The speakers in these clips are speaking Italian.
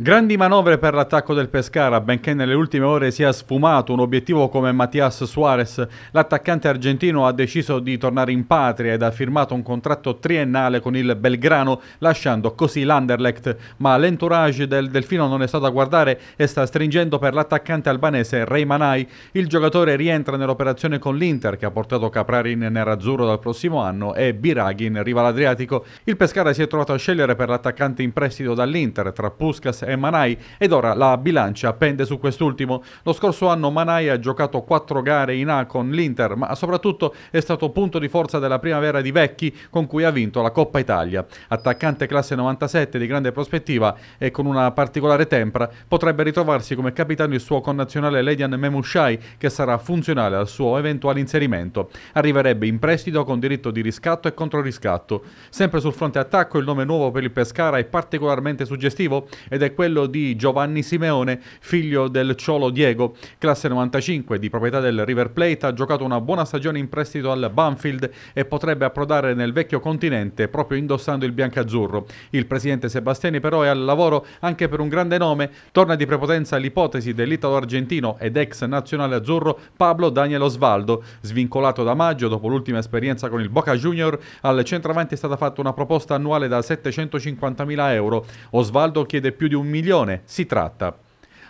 Grandi manovre per l'attacco del Pescara, benché nelle ultime ore sia sfumato un obiettivo come Matias Suarez, l'attaccante argentino ha deciso di tornare in patria ed ha firmato un contratto triennale con il Belgrano, lasciando così l'Anderlecht, ma l'entourage del Delfino non è stato a guardare e sta stringendo per l'attaccante albanese Manai. Il giocatore rientra nell'operazione con l'Inter, che ha portato Caprari in nerazzurro dal prossimo anno, e Biraghi in riva all'Adriatico. Il Pescara si è trovato a scegliere per l'attaccante in prestito dall'Inter tra Puskas e Manai ed ora la bilancia pende su quest'ultimo. Lo scorso anno Manai ha giocato quattro gare in A con l'Inter, ma soprattutto è stato punto di forza della primavera di Vecchi con cui ha vinto la Coppa Italia. Attaccante classe 97 di grande prospettiva e con una particolare tempra potrebbe ritrovarsi come capitano il suo connazionale Ledian Memushai che sarà funzionale al suo eventuale inserimento. Arriverebbe in prestito con diritto di riscatto e controriscatto. Sempre sul fronte attacco il nome nuovo per il Pescara è particolarmente suggestivo ed è quello di Giovanni Simeone, figlio del Ciolo Diego, classe 95, di proprietà del River Plate, ha giocato una buona stagione in prestito al Banfield e potrebbe approdare nel vecchio continente proprio indossando il biancazzurro. Il presidente Sebastiani però è al lavoro anche per un grande nome, torna di prepotenza l'ipotesi dell'italo argentino ed ex nazionale azzurro Pablo Daniel Osvaldo, svincolato da maggio dopo l'ultima esperienza con il Boca Junior, al centravanti è stata fatta una proposta annuale da 750.000 euro. Osvaldo chiede più di un milione. Si tratta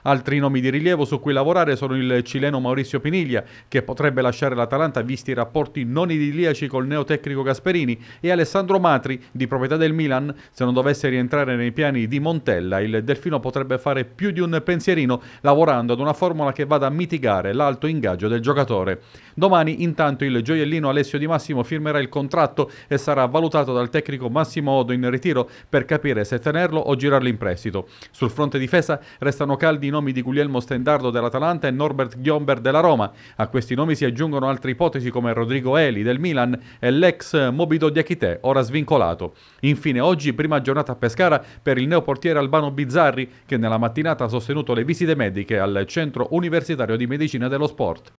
Altri nomi di rilievo su cui lavorare sono il cileno Maurizio Piniglia, che potrebbe lasciare l'Atalanta visti i rapporti non idilliaci col neotecnico Gasperini, e Alessandro Matri, di proprietà del Milan, se non dovesse rientrare nei piani di Montella, il Delfino potrebbe fare più di un pensierino lavorando ad una formula che vada a mitigare l'alto ingaggio del giocatore. Domani intanto il gioiellino Alessio Di Massimo firmerà il contratto e sarà valutato dal tecnico Massimo Odo in ritiro per capire se tenerlo o girarlo in prestito. Sul fronte difesa restano caldi i nomi nomi di Guglielmo Stendardo dell'Atalanta e Norbert Ghiomber della Roma. A questi nomi si aggiungono altre ipotesi come Rodrigo Eli del Milan e l'ex Mobido Diachite, ora svincolato. Infine oggi prima giornata a Pescara per il neoportiere Albano Bizzarri che nella mattinata ha sostenuto le visite mediche al Centro Universitario di Medicina dello Sport.